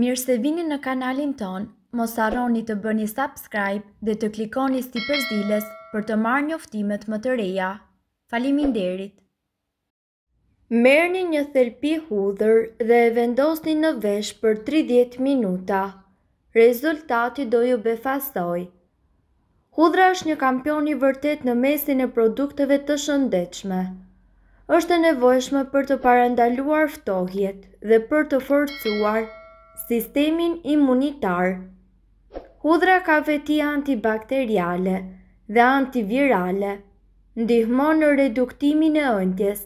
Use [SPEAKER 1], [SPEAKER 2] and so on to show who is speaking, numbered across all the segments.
[SPEAKER 1] Mirë se vini në kanalin ton, mos arroni të bëni subscribe dhe të klikoni sti përzilës për të marrë një më të reja. Falimin derit! Merni një thelpi hudhër dhe e vendosni në vesh për 30 minuta. Rezultati do ju befasoj. Hudhra është një kampion i vërtet në mesin e produkteve të shëndechme është e nevojshme për të parendaluar ftohjet dhe për të forcuar Sistemin imunitar Hudra ka veti antibakteriale dhe antivirale, ndihmon në reduktimin e ëndjes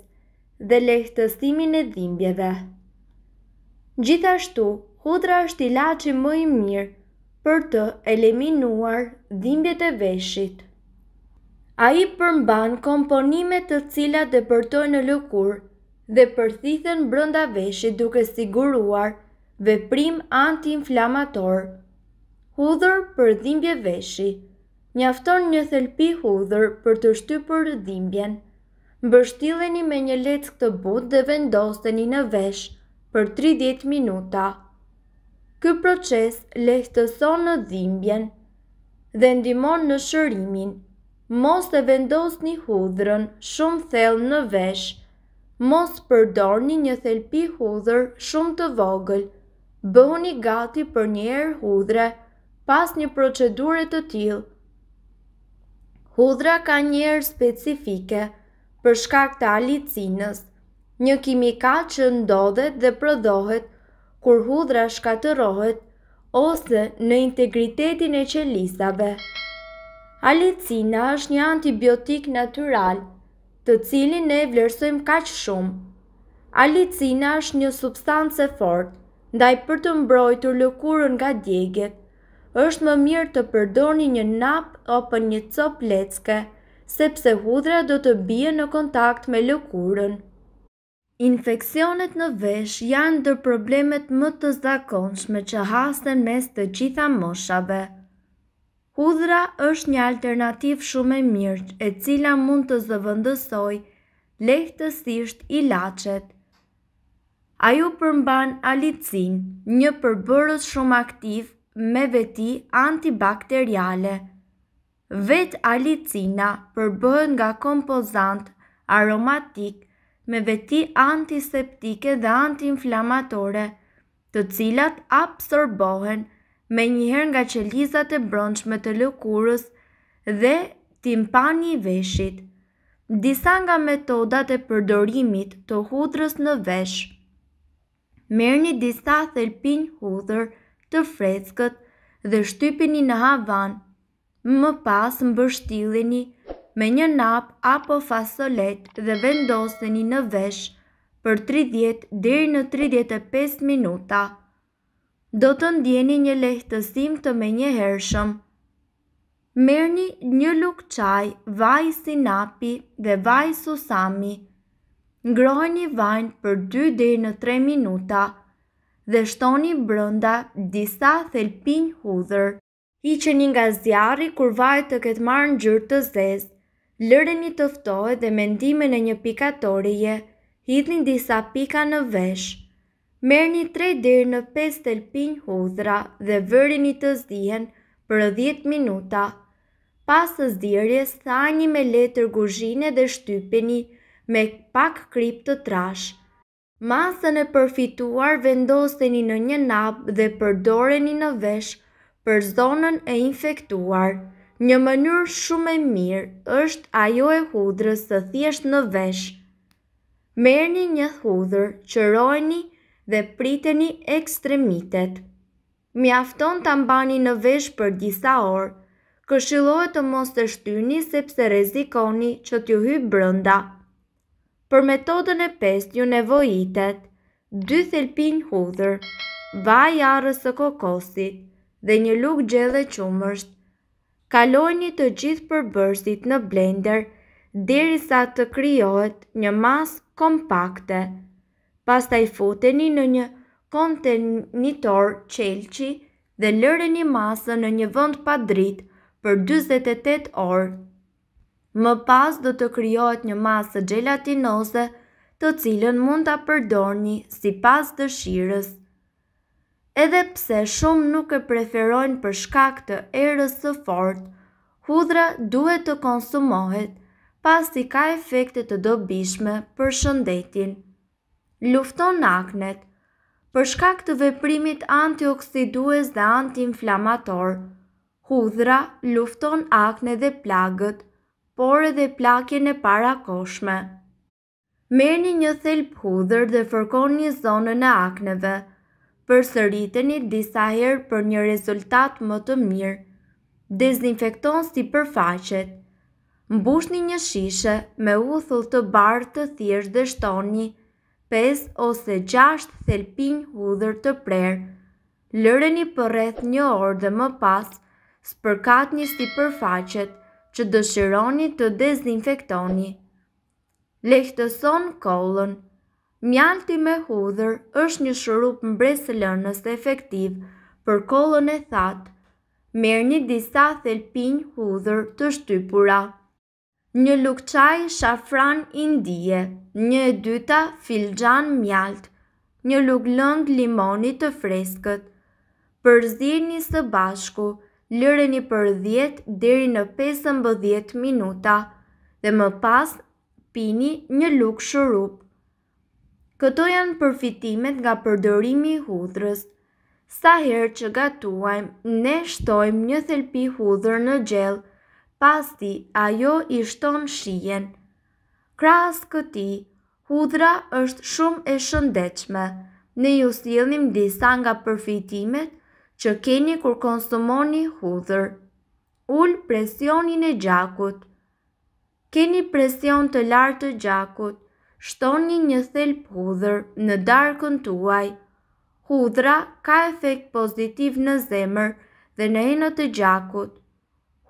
[SPEAKER 1] dhe lehtësimin e dhimbjeve. Gjithashtu, hudra është i laci më i mirë për të eliminuar dhimbjet e veshit. A i përmban komponimet të cilat dhe përtojnë në lukur dhe përthithën brënda veshit duke siguruar të veprim antiinflamator, hudhër për dhimbje veshi, njafton një thelpi hudhër për të shtypër dhimbjen, mbështileni me një leck të but dhe vendosteni në vesh për 30 minuta. Ky proces lehtëson në dhimbjen dhe ndimon në shërimin, mos e vendos një hudhërën shumë thellë në vesh, mos përdorni një thelpi hudhër shumë të vogël, bëhuni gati për një erë hudhre, pas një procedurë të tjilë. Hudhra ka një erë specifike për shkak të alicinës, një kimikat që ndodhet dhe prodohet kur hudhra shkaterohet ose në integritetin e qelisave. Alicina është një antibiotik natural, të cilin ne vlerësojmë kaq shumë. Alicina është një substancë e fortë, ndaj për të mbrojtur lëkurën nga djegjet. Është më mirë të përdorni një nap apo një copë lecke, sepse hudhra do të bie në kontakt me lëkurën. Infeksionet në vesh janë ndër problemet më të zakonshme që hasen mes të gjitha moshave. Hudhra është një alternativë shumë e mirë e cila mund të zëvendësojë lehtësisht ilaçet. A ju përmban alicin, një përbërës shumë aktiv me veti antibakteriale. Vet alicina përbëhën nga kompozant aromatik me veti antiseptike dhe antiinflamatore, të cilat absorbohen me njëher nga qelizat e bronqme të lëkurës dhe timpani i veshit. Disa nga metodat e përdorimit të hudrës në veshë merë një disa thelpin hudhër të freskët dhe shtypini në havan, më pas më bështilini me një nap apo fasolet dhe vendoseni në vesh për 30 dheri në 35 minuta. Do të ndjeni një lehtësim të me një hershëm. Merë një lukë qaj, vaj sinapi dhe vaj susami ngrojni vajnë për 2 dhe në 3 minuta dhe shtoni brënda disa thelpin hudhër. I që një nga zjarri kur vajtë të këtë marë në gjyrë të zezë, lërë një tëftoj dhe mendime në një pikatorije, hidhni disa pika në veshë. Merë një tre në 5 të hudhra dhe vërë një të zdihen për 10 minuta. Pas të zdirje, sajnë me letër guzhine dhe shtypeni, me pak kryp të trash. Masën e përfituar vendoseni në një nabë dhe përdoreni në vesh për zonën e infektuar. Një mënyrë shumë e mirë është ajo e hudrës të thjesht në vesh. Merni një hudrë, qërojni dhe priteni ekstremitet. Mjafton të mbani në vesh për disa orë, këshilohet të mos të shtyni sepse rezikoni që t'ju hy brënda. Për metodën e pest ju nevojitet 2 thelpin hudhër, vaj arës të kokosit dhe një luk gjellë qumërsht. Kalojni të gjithë përbërsit në blender diri sa të kryojt një mas kompakte. Pasta i futeni në një kontenitor qelqi dhe lëreni masën në një vënd pa dritë për 28 orë Më pas do të kryojt një masë gjelatinose të cilën mund të përdorni si pas dëshirës. Edhe pse shumë nuk e preferojnë për shkak të erës së fort, hudra duhet të konsumohet pas si ka efekte të dobishme për shëndetin. Lufton aknet Për shkak të veprimit antioksidues dhe antiinflamator, hudra lufton akne dhe plagët, por edhe plakjen e para koshme. Merni një thelp hudhër dhe fërkon një zonën e akneve, për sëriteni disa herë për një rezultat më të mirë. Dezinfekton si përfaqet. Mbushni një shishe me uthull të barë të thjesht dhe shtoni 5 ose 6 thelpin hudhër të prerë. Lëreni për rreth një orë dhe më pas, spërkat një si përfaqet, që dëshironi të dezinfektoni. Lehtëson kolën Mjalti me hudhër është një shërup mbresë lënës efektiv për kolën e thatë. Merë një disa thelpin hudhër të shtypura. Një lukçaj shafran indije, një e dyta filxan mjalt, një luk lëng limoni të freskët. Përzir një së bashku, lëreni për 10 deri në 15 minuta dhe më pas pini një lukë shurup. Këto janë përfitimet nga përdorimi i hudrës. Sa herë që gatuajmë, ne shtojmë një thelpi hudrë në gjellë, pasti ajo i shton shijen. Kras këti, hudra është shumë e shëndechme. Ne ju sjellim disa nga përfitimet që keni kur konsumoni hudhër. Ull presionin e gjakut. Keni presion të lartë të gjakut, shtoni një thelp hudhër në darkën tuaj. Hudhra ka efekt pozitiv në zemër dhe në enë të gjakut.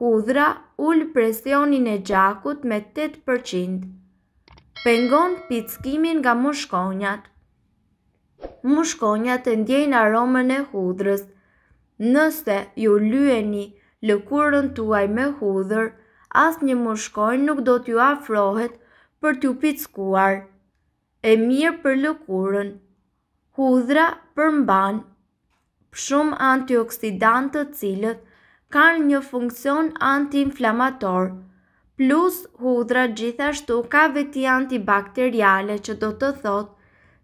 [SPEAKER 1] Hudhra ull presionin e gjakut me 8%. Pengon pizkimin nga mushkonjat. Mushkonjat e ndjejnë aromen e hudhrës Nëse ju lueni lëkurën tuaj me hudhër, asë një mushkojnë nuk do t'ju afrohet për t'ju pizkuar. E mirë për lëkurën, hudhra përmban shumë antioksidantë të cilët kanë një funksion anti-inflamator, plus hudhra gjithashtu ka veti antibakteriale që do të thotë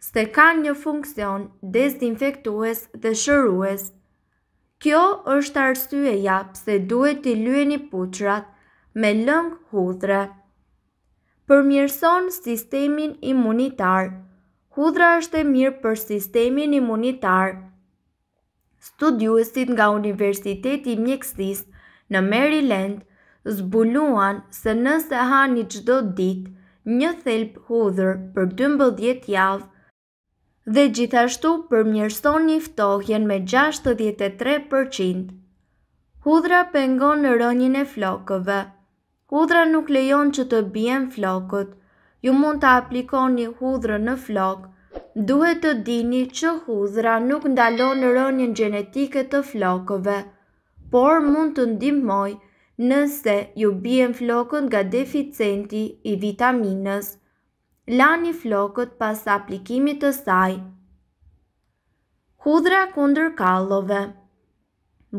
[SPEAKER 1] se kanë një funksion dezinfektues dhe shërues. Kjo është arsye ja pse duhet të lueni puqrat me lëngë hudhre. Përmjërson sistemin imunitar Hudra është e mirë për sistemin imunitar. Studiuesit nga Universiteti i Mjekësis në Maryland zbuluan se nëse ha një qdo dit një thelp hudhër për 12 javë, dhe gjithashtu përmjërston një ftohjen me 63%. Hudra pengon në rënjën e flokëve. Hudra nuk lejon që të bjen flokët. Ju mund të aplikoni hudrë në flokë. Duhet të dini që hudra nuk ndalon në rënjën genetike të flokëve, por mund të ndimoj nëse ju bjen flokën nga deficienti i vitaminës lani flokët pas aplikimit të saj. Hudra kundër kallove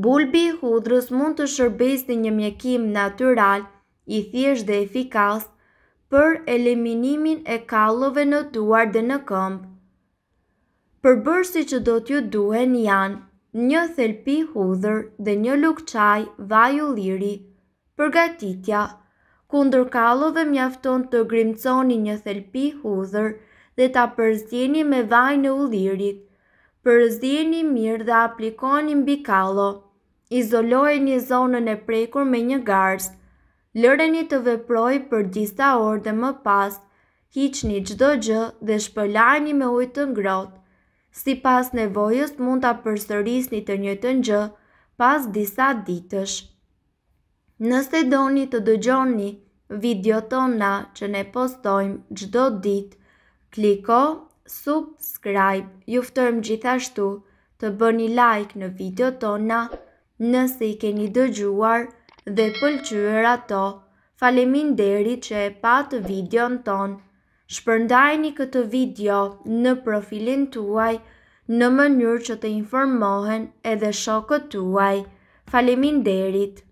[SPEAKER 1] Bulbi i hudrës mund të shërbejë si një mjekim natyral i thjesht dhe efikas për eliminimin e kallove në duar dhe në këmbë. Përbërë si që do t'ju duhen janë një thelpi hudhër dhe një lukë qaj vaj u liri, përgatitja hudhër kundër kalove mjafton të grimconi një thelpi hudhër dhe ta përzdjeni me vajnë u ullirit. Përzdjeni mirë dhe aplikoni mbi kalo. Izoloj një zonën e prekur me një garst. Lëreni të veproj për disa orë dhe më pas, hiqni qdo gjë dhe shpëlani me ujtë të ngrot. Si pas nevojës mund të përsërisni të një të gjë pas disa ditësh. Nëse doni të dëgjoni, një, video tona që ne postojmë gjdo dit, kliko subscribe, juftërmë gjithashtu të bëni një like në video tona nëse i keni dëgjuar dhe pëlqyër ato, falemin deri që e patë video në tonë, shpërndajni këtë video në profilin tuaj në mënyrë që të informohen edhe shokët tuaj, falemin derit.